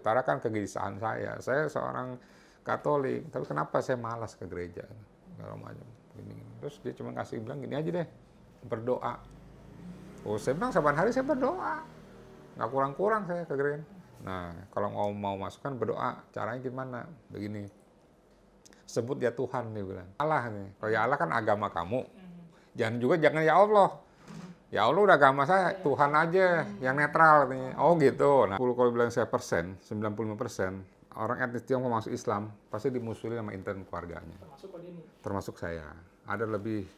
Utarakan kegelisahan saya. Saya seorang Katolik, tapi kenapa saya malas ke gereja? Kalau macam gini, gini. Terus dia cuma kasih bilang gini aja deh, berdoa. Oh, saya bilang saban hari saya berdoa. Nggak kurang-kurang saya ke gereja. Nah, kalau mau mau masukkan berdoa, caranya gimana? Begini. Sebut ya Tuhan nih bilang. Allah nih. Kalau ya Allah kan agama kamu. Hmm. Jangan juga jangan ya Allah ya Allah udah agama saya iya. Tuhan aja hmm. yang netral nih. Oh gitu. Nah, kalau bilang saya persen, 95 persen orang etnis Tiongkok masuk Islam pasti dimusuhi sama intern keluarganya. Termasuk Termasuk saya. Ada lebih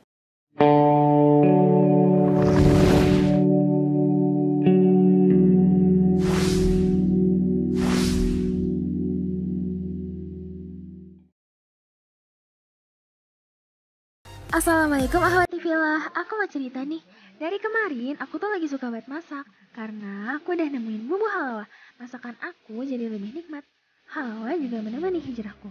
Assalamualaikum ahwati fillah. Aku mau cerita nih. Dari kemarin aku tuh lagi suka buat masak karena aku udah nemuin bumbu halawa. Masakan aku jadi lebih nikmat. Halawa juga menemani hijrahku.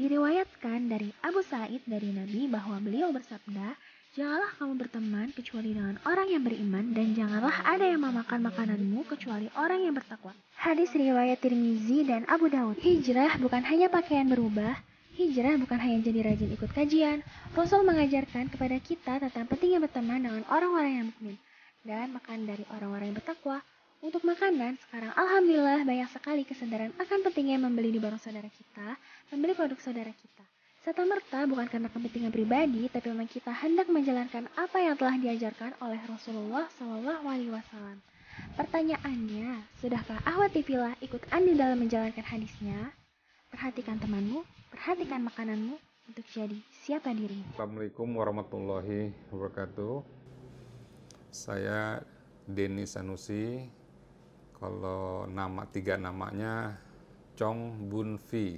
Diriwayatkan dari Abu Said dari Nabi bahwa beliau bersabda, Janganlah kamu berteman kecuali dengan orang yang beriman dan janganlah ada yang memakan makananmu kecuali orang yang bertakwa. Hadis riwayat Tirmizi dan Abu Dawud. Hijrah bukan hanya pakaian berubah, Hijrah bukan hanya jadi rajin ikut kajian, Rasul mengajarkan kepada kita tentang pentingnya berteman dengan orang-orang yang mukmin dan makan dari orang-orang yang bertakwa. Untuk makanan, sekarang Alhamdulillah banyak sekali kesadaran akan pentingnya membeli di barang saudara kita, membeli produk saudara kita. Serta merta bukan karena kepentingan pribadi, tapi memang kita hendak menjalankan apa yang telah diajarkan oleh Rasulullah SAW. Pertanyaannya, sudahkah Ahwat ikut andil dalam menjalankan hadisnya? Perhatikan temanmu, perhatikan makananmu untuk jadi siapa diri. Assalamualaikum warahmatullahi wabarakatuh. Saya Denis Sanusi. Kalau nama tiga namanya Chong Bun Fi.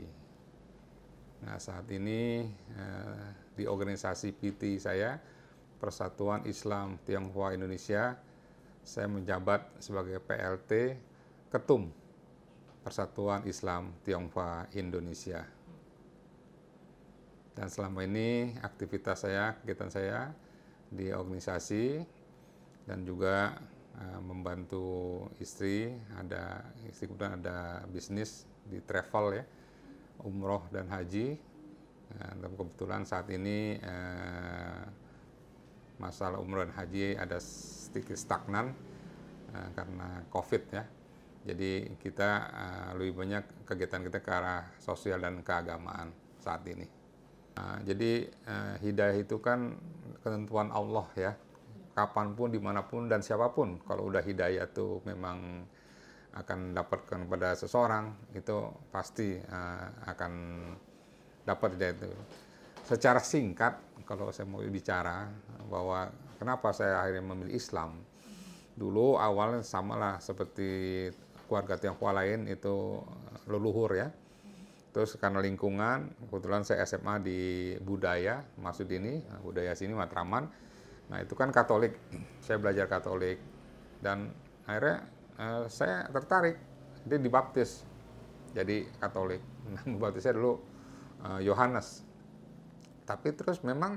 Nah saat ini eh, di organisasi PT saya Persatuan Islam Tionghoa Indonesia saya menjabat sebagai PLT Ketum Persatuan Islam Tionghoa Indonesia. Dan selama ini aktivitas saya, kegiatan saya di organisasi dan juga uh, membantu istri, ada istri kemudian ada bisnis di travel ya, umroh dan haji. Eh, dan kebetulan saat ini uh, masalah umroh dan haji ada sedikit stagnan uh, karena COVID ya jadi kita uh, lebih banyak kegiatan kita ke arah sosial dan keagamaan saat ini. Uh, jadi uh, hidayah itu kan ketentuan Allah ya, kapanpun, dimanapun dan siapapun. Kalau udah hidayah tuh memang akan dapatkan pada seseorang itu pasti uh, akan dapat hidayah itu. Secara singkat, kalau saya mau bicara bahwa kenapa saya akhirnya memilih Islam, dulu awalnya sama lah seperti keluarga Tionghoa lain itu eh, leluhur ya. Terus karena lingkungan, kebetulan saya SMA di budaya, maksud ini eh, budaya sini Matraman. Nah itu kan Katolik, saya belajar Katolik dan akhirnya eh, saya tertarik, dia dibaptis jadi Katolik. Nah, baptisnya dulu eh, Yohanes. Eh, Tapi terus memang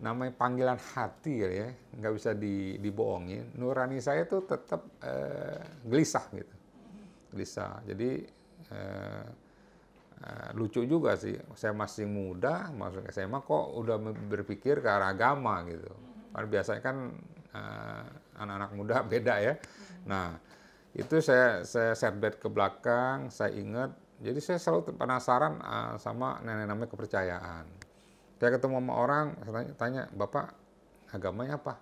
namanya panggilan hati ya, nggak bisa dibohongin. Nurani saya tuh tetap eh, gelisah gitu gelisah. Jadi eh, eh, lucu juga sih, saya masih muda, masuk SMA kok udah berpikir ke arah agama gitu. Karena biasanya kan eh, anak-anak muda beda ya. Nah itu saya saya setback ke belakang, saya ingat. Jadi saya selalu penasaran eh, sama nenek namanya kepercayaan. Saya ketemu sama orang, saya tanya, tanya bapak agamanya apa?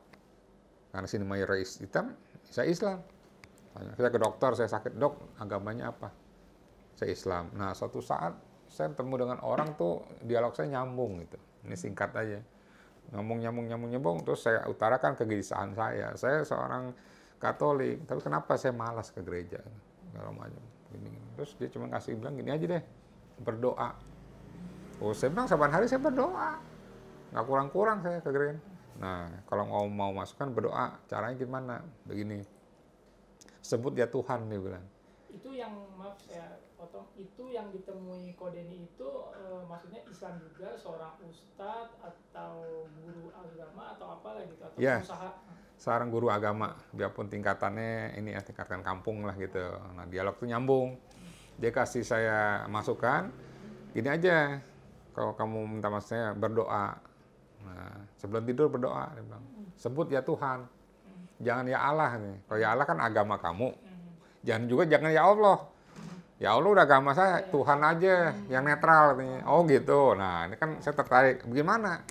Karena sini mayoritas hitam, saya Islam Tanya, saya ke dokter, saya sakit, dok, agamanya apa? Saya Islam. Nah, suatu saat saya ketemu dengan orang tuh dialog saya nyambung gitu. Ini singkat aja. ngomong nyambung, nyambung, nyambung. Terus saya utarakan kegelisahan saya. Saya seorang Katolik, tapi kenapa saya malas ke gereja? Kalau macam gini, Terus dia cuma kasih bilang gini aja deh, berdoa. Oh, saya bilang saban hari saya berdoa. Nggak kurang-kurang saya ke gereja. Nah, kalau mau mau masukkan berdoa, caranya gimana? Begini sebut ya Tuhan dia bilang itu yang maaf saya potong itu yang ditemui Kodeni itu e, maksudnya Islam juga seorang ustadz atau guru agama atau apalah gitu atau yeah. Iya. usaha seorang guru agama biarpun tingkatannya ini ya tingkatan kampung lah gitu nah dialog tuh nyambung dia kasih saya masukan gini aja kalau kamu minta maksudnya berdoa nah, sebelum tidur berdoa dia bilang sebut ya Tuhan jangan ya Allah nih. Kalau ya Allah kan agama kamu. Jangan juga jangan ya Allah. Ya Allah udah agama saya iya. Tuhan aja yang netral nih. Oh gitu. Nah ini kan saya tertarik. Bagaimana?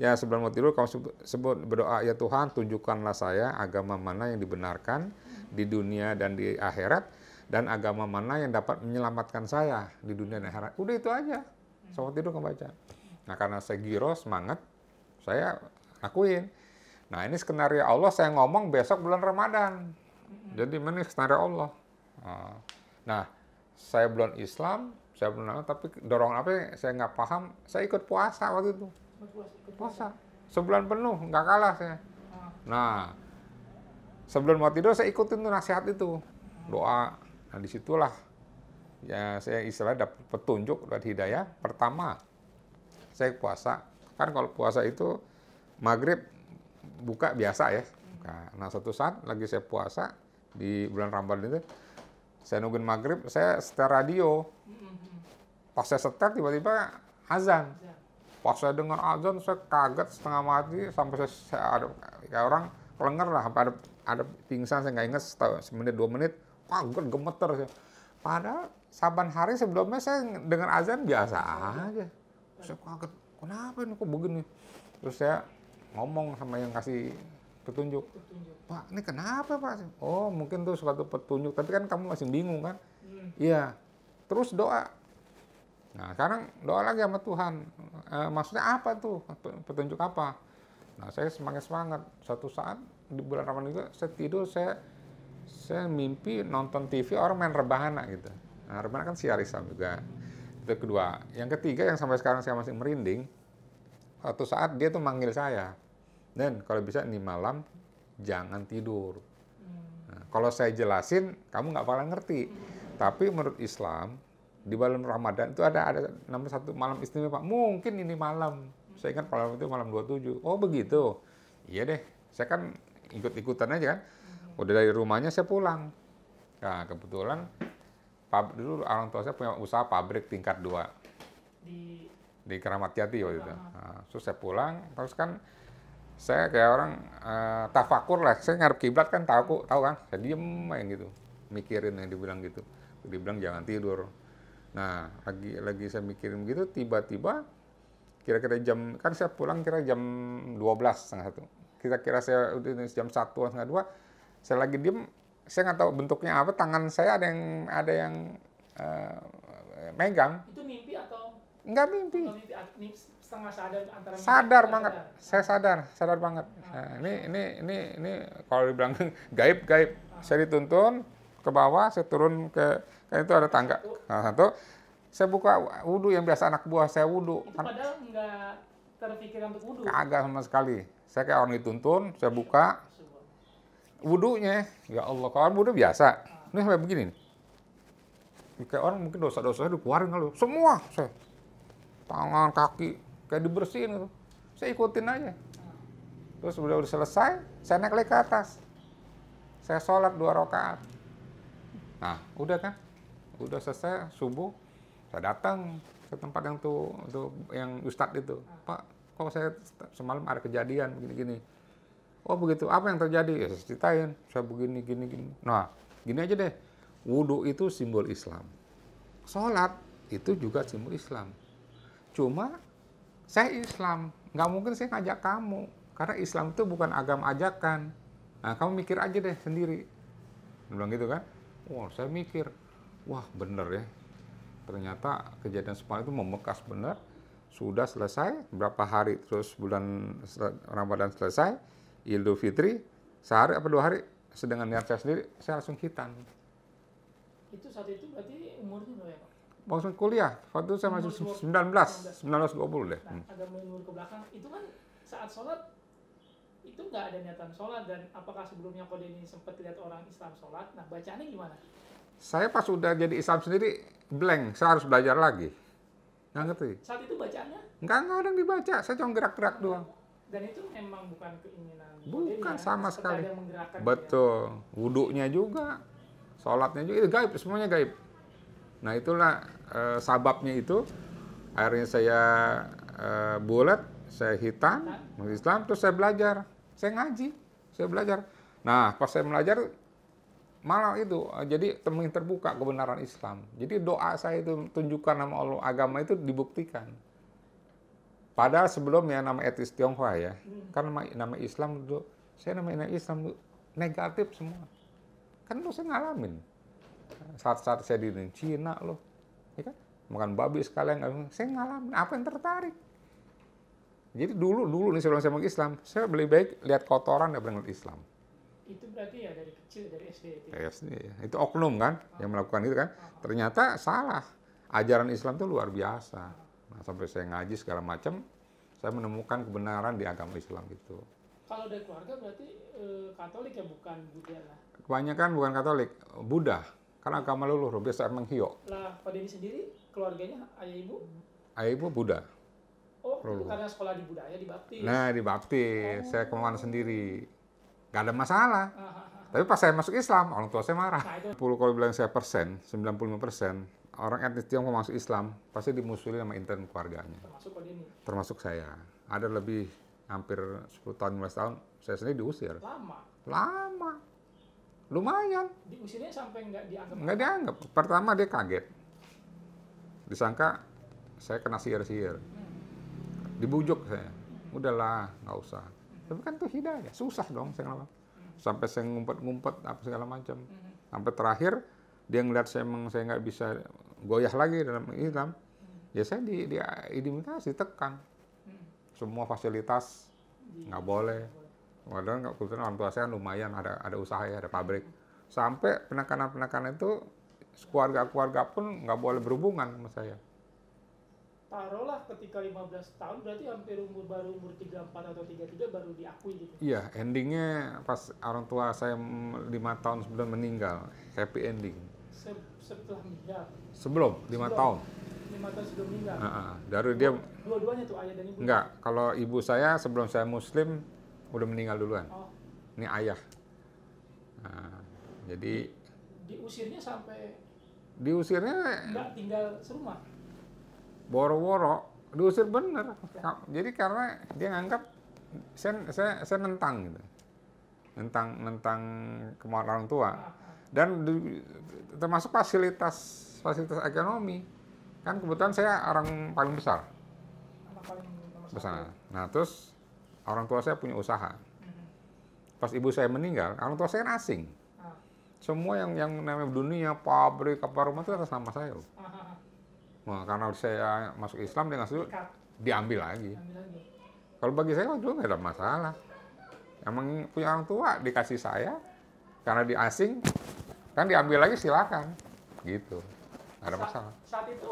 Ya sebelum mau tidur kamu sebut berdoa ya Tuhan tunjukkanlah saya agama mana yang dibenarkan di dunia dan di akhirat dan agama mana yang dapat menyelamatkan saya di dunia dan akhirat. Udah itu aja. Sama tidur kebaca. Nah karena saya giro semangat saya akuin. Nah ini skenario Allah, saya ngomong besok bulan Ramadan. Jadi ini skenario Allah. Ah. Nah, saya belum Islam, saya belum tapi dorong apa ya? saya nggak paham, saya ikut puasa waktu itu. Puasa. Sebulan penuh, nggak kalah saya. Ah. Nah, sebelum mau tidur saya ikutin tuh nasihat itu. Doa. Nah, disitulah ya saya istilah dapat petunjuk dan hidayah. Pertama, saya puasa. Kan kalau puasa itu maghrib buka biasa ya. Buka. Nah satu saat lagi saya puasa di bulan Ramadhan itu, saya nungguin maghrib, saya setel radio. Pas saya setel tiba-tiba azan. Pas saya dengar azan, saya kaget setengah mati sampai saya, ada kayak orang kelengar lah, ada ada pingsan saya nggak inget setahu semenit dua menit kaget gemeter saya. Padahal saban hari sebelumnya saya dengar azan biasa aja. saya kaget, kenapa ini kok begini? Terus saya ngomong sama yang kasih petunjuk. Pak, ini kenapa Pak? Oh, mungkin tuh suatu petunjuk. Tapi kan kamu masih bingung kan? Hmm. Iya. Hmm. Terus doa. Nah, sekarang doa lagi sama Tuhan. E, maksudnya apa tuh? Petunjuk apa? Nah, saya semangat semangat. Suatu saat di bulan Ramadan itu saya tidur, saya saya mimpi nonton TV orang main rebana gitu. Nah, rebana kan siar juga. Itu kedua. Yang ketiga yang sampai sekarang saya masih merinding, satu saat dia tuh manggil saya, dan kalau bisa ini malam jangan tidur. Hmm. Nah, kalau saya jelasin, kamu nggak paling ngerti. Tapi menurut Islam di bulan Ramadan itu ada ada nama satu malam istimewa. Pak Mungkin ini malam. Saya ingat malam itu malam 27. Oh begitu. Iya deh. Saya kan ikut-ikutan aja kan. Hmm. Udah dari rumahnya saya pulang. Nah, kebetulan pab, dulu orang tua saya punya usaha pabrik tingkat dua. Di di Keramat Jati waktu itu. Nah, terus saya pulang, terus kan saya kayak orang uh, tafakur lah, saya ngarep kiblat kan tahu tahu kan, saya diem main gitu, mikirin yang dibilang gitu, dibilang jangan tidur. Nah, lagi lagi saya mikirin gitu, tiba-tiba kira-kira jam kan saya pulang kira jam 12 setengah satu. Kira-kira saya udah jam satu setengah dua, saya lagi diem, saya nggak tahu bentuknya apa, tangan saya ada yang ada yang uh, megang. Enggak mimpi. mimpi ah, setengah sadar antara sadar mimpi, banget. Sadar. Saya sadar, sadar banget. Ah. Nah, ini ini ini ini kalau dibilang gaib gaib. Ah. Saya dituntun ke bawah, saya turun ke kan itu ada tangga. Nah, satu saya buka wudhu yang biasa anak buah saya wudhu. Itu padahal enggak terpikir untuk wudhu. agak sama sekali. Saya kayak orang dituntun, saya buka wudhunya. Ya Allah, kalau wudhu biasa. Ini sampai begini nih. Kayak orang mungkin dosa-dosanya dikeluarin kalau semua saya tangan kaki kayak dibersihin gitu. Saya ikutin aja. Terus udah udah selesai, saya naik lagi ke atas. Saya sholat dua rakaat. Nah, udah kan? Udah selesai subuh, saya datang ke tempat yang tuh, tuh yang ustadz itu. Pak, kok saya semalam ada kejadian begini-gini. Oh begitu, apa yang terjadi? Ya saya ceritain, saya begini, gini, gini. Nah, gini aja deh, wudhu itu simbol Islam. Sholat itu juga simbol Islam. Cuma saya Islam, nggak mungkin saya ngajak kamu. Karena Islam itu bukan agama ajakan. Nah, kamu mikir aja deh sendiri. Dia bilang gitu kan. Wah, saya mikir. Wah, bener ya. Ternyata kejadian semalam itu membekas bener. Sudah selesai, berapa hari terus bulan Ramadan selesai, Idul Fitri, sehari apa dua hari, sedangkan niat saya sendiri, saya langsung hitan. Itu saat itu berarti umurnya berapa? langsung kuliah. Waktu saya masih 19, 20 deh. Nah, agak menurut ke belakang, itu kan saat sholat itu nggak ada niatan sholat dan apakah sebelumnya kode ini sempat lihat orang Islam sholat? Nah bacaannya gimana? Saya pas udah jadi Islam sendiri blank, saya harus belajar lagi. Nggak ngerti. Saat itu bacaannya? Nggak, nggak ada yang dibaca, saya cuma gerak-gerak iya. doang. Dan itu memang bukan keinginan. Bukan ya, sama sekali. Betul, wudhunya juga, sholatnya juga, itu gaib, semuanya gaib. Nah itulah e, sababnya itu akhirnya saya e, bulat, saya hitam, masuk Islam, terus saya belajar, saya ngaji, saya belajar. Nah pas saya belajar malah itu eh, jadi temuin terbuka kebenaran Islam. Jadi doa saya itu tunjukkan nama Allah agama itu dibuktikan. Padahal sebelumnya nama etis Tionghoa ya, hmm. kan nama, nama Islam itu saya nama Islam dulu, negatif semua. Kan lu saya ngalamin saat-saat saya di Cina loh, ya kan? makan babi sekalian, saya ngalamin apa yang tertarik. Jadi dulu dulu nih sebelum saya masuk Islam, saya lebih baik lihat kotoran daripada ngeliat Islam. Itu berarti ya dari kecil dari SD itu. SD ya. Itu oknum kan yang melakukan itu kan. Ternyata salah. Ajaran Islam itu luar biasa. Nah, sampai saya ngaji segala macam, saya menemukan kebenaran di agama Islam itu. Kalau dari keluarga berarti e, Katolik ya bukan Buddha lah. Kebanyakan bukan Katolik, Buddha. Karena agama leluhur biasa menghiok. Nah, Pak Denny sendiri keluarganya ayah ibu? Ayah ibu Buddha. Oh, leluhur. karena sekolah di budaya Baptis. Nah, dibaptis. Oh. Saya kemauan sendiri. Gak ada masalah. Ah, ah, ah. Tapi pas saya masuk Islam, orang tua saya marah. Nah, 10 kalau bilang saya persen, 95 persen, orang etnis Tiongkok masuk Islam, pasti dimusuhi sama intern keluarganya. Termasuk Pak Denny? Termasuk saya. Ada lebih hampir 10 tahun, 15 tahun, saya sendiri diusir. Lama? Lama Lumayan. di Diusirnya sampai nggak dianggap? Nggak dianggap. Pertama dia kaget. Disangka saya kena sihir-sihir. Hmm. Dibujuk saya. Udahlah, nggak usah. Tapi kan itu hidayah. Susah dong saya ngelawan. Hmm. Sampai saya ngumpet-ngumpet apa segala macam. Hmm. Sampai terakhir dia ngeliat saya emang saya nggak bisa goyah lagi dalam Islam. Ya saya di, di, di tekan. Semua fasilitas nggak boleh walaupun nggak kebetulan orang tua saya lumayan ada ada usaha ya, ada pabrik. Sampai penekanan-penekanan itu keluarga-keluarga pun nggak boleh berhubungan sama saya. Taruhlah ketika 15 tahun berarti hampir umur baru umur 34 atau 33 baru diakui gitu. Iya, endingnya pas orang tua saya 5 tahun sebelum meninggal, happy ending. Se setelah meninggal. Sebelum 5 sebelum. tahun lima tahun sebelum meninggal. Uh, uh, dari Dua, dia dua-duanya tuh ayah dan ibu. Enggak, kalau ibu saya sebelum saya muslim udah meninggal duluan. Oh. Ini ayah. Nah, jadi diusirnya sampai diusirnya nggak tinggal serumah. Boro-boro diusir bener. Ya. Jadi karena dia nganggap saya saya, saya nentang gitu. Nentang nentang kemarahan orang tua. Nah. Dan di, termasuk fasilitas fasilitas ekonomi. Kan kebetulan saya orang paling besar. paling besar. Nah, terus orang tua saya punya usaha. Pas ibu saya meninggal, orang tua saya asing. Semua yang yang namanya dunia, pabrik, apa rumah itu atas nama saya loh. Nah, karena saya masuk Islam dengan ngasih diambil lagi. Kalau bagi saya itu nggak ada masalah. Emang punya orang tua dikasih saya, karena di asing, kan diambil lagi silakan, gitu. Nggak ada masalah. Saat itu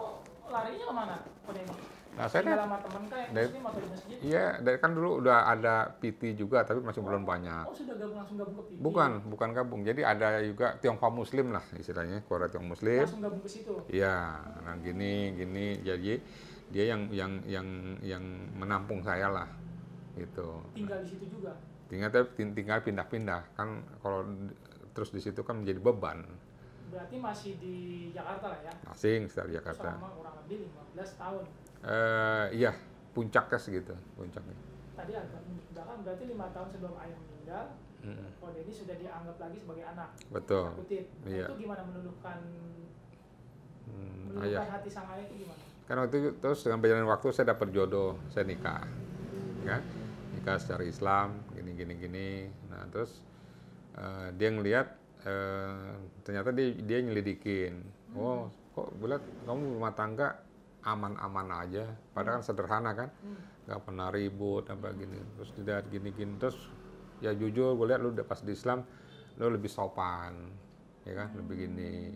larinya kemana? Kodemu? Nah, saya lihat teman dari, masjid? Iya, dari kan dulu udah ada PT juga tapi masih oh, belum banyak. Oh, sudah gabung langsung gabung ke PT. Bukan, bukan gabung. Jadi ada juga tiongfa Muslim lah istilahnya, Korea tiong Muslim. Langsung gabung ke situ. Iya, nah gini gini jadi dia yang yang yang yang menampung saya lah gitu. Tinggal di situ juga. Tinggal tapi tinggal pindah-pindah kan kalau terus di situ kan menjadi beban. Berarti masih di Jakarta lah ya? Masih, di Jakarta. Selama kurang lebih 15 tahun. Eh, iya puncaknya segitu puncaknya tadi agak belakang berarti lima tahun sebelum ayah meninggal hmm. Pak Denny sudah dianggap lagi sebagai anak betul kutip nah, iya. itu gimana menundukkan hmm, hati sang ayah itu gimana karena waktu itu terus dengan berjalan waktu saya dapat jodoh saya nikah ya kan? nikah secara Islam gini gini gini nah terus uh, dia ngelihat uh, eh, ternyata dia dia nyelidikin hmm. oh kok bulat kamu rumah tangga aman-aman aja padahal kan sederhana kan nggak pernah ribut apa gini terus tidak gini-gini terus ya jujur gue lihat lu udah pas di Islam lu lebih sopan ya kan lebih gini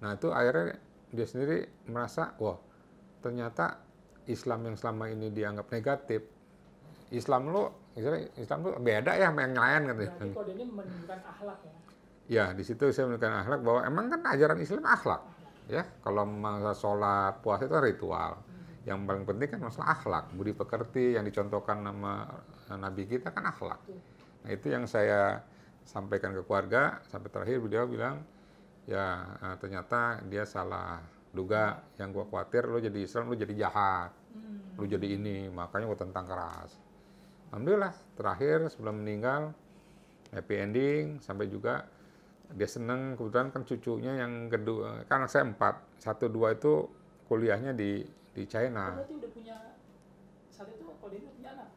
nah itu akhirnya dia sendiri merasa wah ternyata Islam yang selama ini dianggap negatif Islam lu Islam lu beda ya sama yang lain kan. Berarti kodenya menunjukkan akhlak ya. Ya, di situ saya menunjukkan akhlak bahwa emang kan ajaran Islam akhlak ya kalau masalah sholat puasa itu ritual yang paling penting kan masalah akhlak budi pekerti yang dicontohkan nama eh, nabi kita kan akhlak iya. nah itu yang saya sampaikan ke keluarga sampai terakhir beliau bilang ya eh, ternyata dia salah duga yang gua khawatir lo jadi Islam lo jadi jahat hmm. lo jadi ini makanya gua tentang keras alhamdulillah terakhir sebelum meninggal happy ending sampai juga dia seneng kebetulan kan cucunya yang kedua kan anak saya empat satu dua itu kuliahnya di di China. Oh, berarti udah punya saat itu kalau punya anak?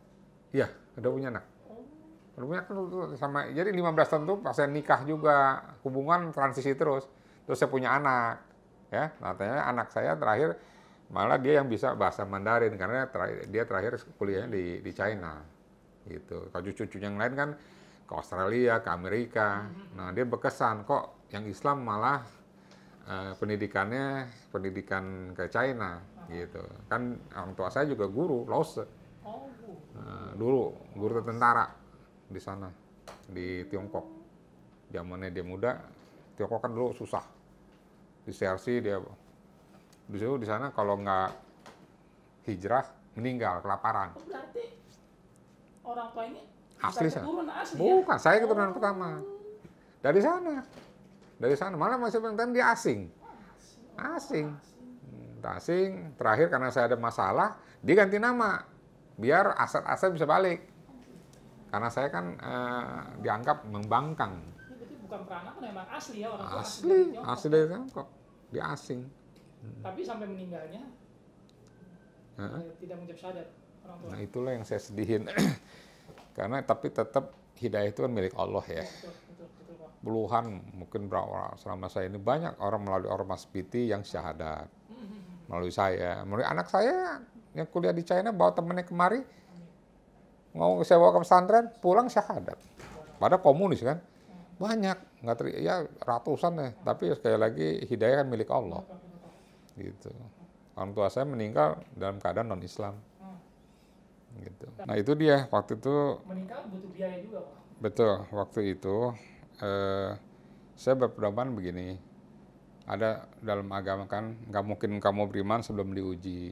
Iya udah punya anak. Oh. Udah kan sama jadi 15 tahun tuh pas saya nikah juga hubungan transisi terus terus saya punya anak ya katanya nah, anak saya terakhir malah dia yang bisa bahasa Mandarin karena terakhir, dia terakhir kuliahnya di di China gitu kalau cucu cucunya yang lain kan ke Australia, ke Amerika. Hmm. Nah, dia berkesan kok yang Islam malah uh, pendidikannya pendidikan ke China gitu. Kan orang tua saya juga guru, laos uh, oh, eh, dulu guru tentara di sana di Tiongkok. Zamannya dia muda, Tiongkok kan dulu susah. Di CRC dia di di sana kalau nggak hijrah meninggal kelaparan. Oh, berarti orang tua ini asli saya. Bukan, saya oh. keturunan oh. pertama. Dari sana. Dari sana. Malah masih penonton dia asing. Asing. Asing. Terakhir karena saya ada masalah, dia ganti nama. Biar aset-aset bisa balik. Karena saya kan eh, dianggap membangkang. Ini bukan peranakan memang asli ya orang Asli, asli dari Tiongkok. Dia asing. Hmm. Tapi sampai meninggalnya uh tidak mengucap syahadat orang tua. Nah, itulah yang saya sedihin. Karena tapi tetap hidayah itu kan milik Allah ya. Iya, Puluhan mungkin berapa selama saya ini banyak orang melalui ormas PT yang syahadat. Melalui saya, melalui anak saya yang kuliah di China bawa temennya kemari mau saya bawa ke pesantren pulang syahadat. Pada komunis kan banyak nggak teri ya ratusan ya tapi sekali lagi hidayah kan milik Allah gitu orang tua saya meninggal dalam keadaan non Islam gitu. Nah itu dia waktu itu. Menikah butuh biaya juga pak. Betul waktu itu eh, saya berpedoman begini. Ada dalam agama kan nggak mungkin kamu beriman sebelum diuji.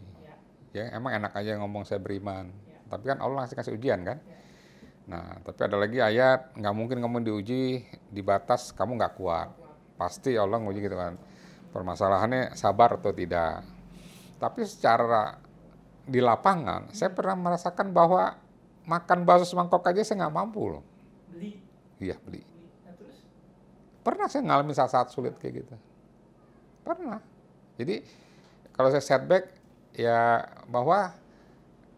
Ya. ya emang enak aja ngomong saya beriman. Ya. Tapi kan Allah kasih kasih ujian kan. Ya. Nah tapi ada lagi ayat nggak mungkin kamu diuji dibatas kamu nggak kuat. Pasti Allah nguji gitu kan. Permasalahannya sabar atau tidak. Tapi secara di lapangan, saya pernah merasakan bahwa makan bakso semangkok aja saya nggak mampu loh. Beli? Iya beli. Nah, pernah saya ngalami saat-saat sulit kayak gitu. Pernah. Jadi kalau saya setback ya bahwa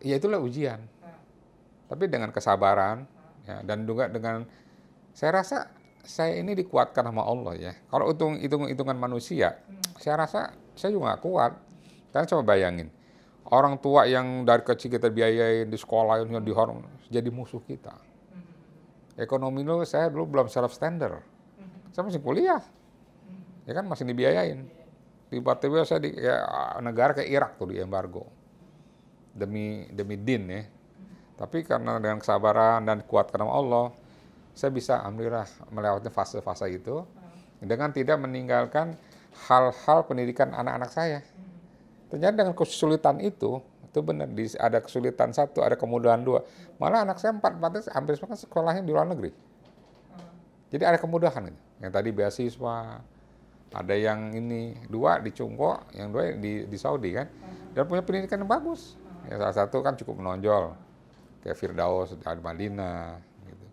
ya itulah ujian. Nah. Tapi dengan kesabaran nah. ya, dan juga dengan saya rasa saya ini dikuatkan sama Allah ya. Kalau hitung hitungan manusia, hmm. saya rasa saya juga kuat. Kalian coba bayangin Orang tua yang dari kecil kita biayain di sekolah, di hormat, jadi musuh kita. Ekonomi dulu saya dulu belum self standar. Saya masih kuliah. Ya kan masih dibiayain. Tiba-tiba saya di ya, negara kayak Irak tuh di embargo. Demi demi din ya. Tapi karena dengan kesabaran dan kuat karena Allah, saya bisa alhamdulillah melewati fase-fase itu dengan tidak meninggalkan hal-hal pendidikan anak-anak saya. Ternyata dengan kesulitan itu, itu benar ada kesulitan satu, ada kemudahan dua. Malah anak saya empat empatnya hampir semua kan sekolahnya di luar negeri. Hmm. Jadi ada kemudahan Yang tadi beasiswa, ada yang ini dua di Cungko, yang dua di, di Saudi kan. Hmm. Dan punya pendidikan yang bagus. Hmm. yang salah satu kan cukup menonjol, kayak Firdaus, Al Madinah. Gitu.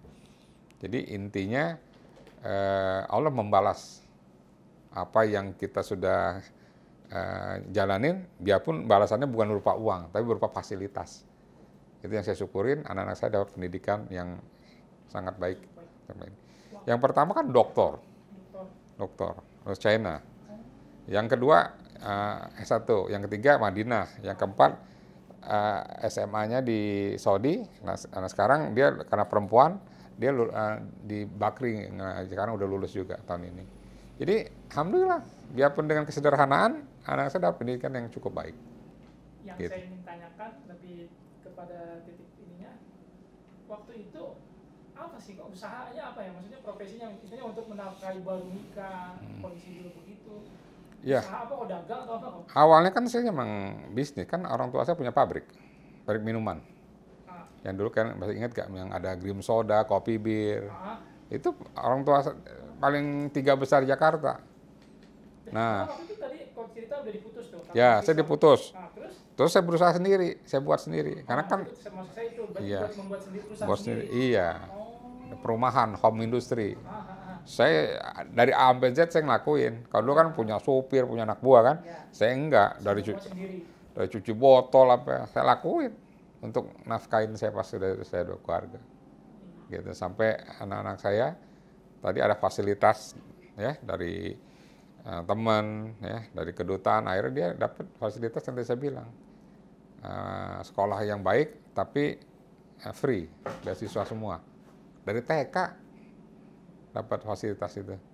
Jadi intinya eh, Allah membalas apa yang kita sudah Eh, jalanin, biarpun balasannya bukan berupa uang, tapi berupa fasilitas. Itu yang saya syukurin, anak-anak saya dapat pendidikan yang sangat baik. Yang pertama kan doktor, doktor, terus China. Yang kedua uh, eh, S1, yang ketiga Madinah, yang keempat uh, eh, SMA-nya di Saudi. Nah, nah sekarang dia karena perempuan dia uh, di Bakri nah, sekarang udah lulus juga tahun ini. Jadi alhamdulillah biarpun dengan kesederhanaan anak saya dapat pendidikan yang cukup baik. Yang gitu. saya ingin tanyakan lebih kepada titik ininya, waktu itu apa sih kok usahanya apa ya maksudnya profesinya misalnya untuk menafkahi baru nikah hmm. kondisi dulu begitu ya. usaha apa kok oh, dagang atau apa kok awalnya kan saya memang bisnis kan orang tua saya punya pabrik pabrik minuman ah. yang dulu kan masih ingat gak yang ada grim soda kopi bir ah. itu orang tua paling tiga besar Jakarta nah cerita udah diputus tuh. Ya, saya diputus. Nah, terus? Terus saya berusaha sendiri, saya buat sendiri. Karena ah, kan iya. buat sendiri. sendiri. Iya. Oh. Perumahan, home industry. Ah, ah, ah. Saya dari A sampai Z saya ngelakuin. Kalau dulu kan punya supir punya anak buah kan. Ya. Saya enggak dari cuci dari cuci botol apa saya lakuin untuk nafkain saya pasti sudah saya dua keluarga. Gitu sampai anak-anak saya tadi ada fasilitas ya dari uh, teman ya dari kedutaan akhirnya dia dapat fasilitas yang tadi saya bilang uh, sekolah yang baik tapi uh, free siswa semua dari TK dapat fasilitas itu